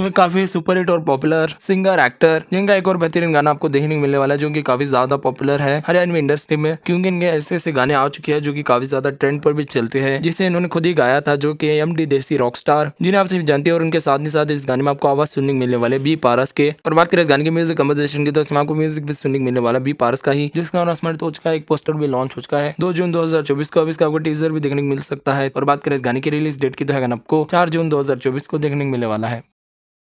क्योंकि काफी सुपरहिट और पॉपुलर सिंगर एक्टर जिनका एक और बेहतरीन गाना आपको देखने को मिलने वाला है जो कि काफी ज्यादा पॉपुलर है हरियाणवी इंडस्ट्री में क्योंकि इनके ऐसे ऐसे गाने आ चुके हैं जो कि काफी ज्यादा ट्रेंड पर भी चलते हैं जिसे इन्होंने खुद ही गाया था जो कि M D desi rock star जिन्हें आप सभी जानते हैं और उनके साथ ही साथ इस गाने में आपको आवाज सुनने मिलने वाले बी पारस के और बात करें इस गाने के म्यूजिक कम्पोजिशन की तो इसमें आपको म्यूजिक भी सुनने मिलने वाला बी पारस का ही जिसका अनाउंसमेंट हो चुका है एक पोस्टर भी लॉन्च हो चुका है दो जून दो को अब इसका आपको टीजर भी देखने को मिल सकता है और बात करें इस गाने की रिलीज डेट की तो है आपको चार जून दो को देखने को मिलने वाला है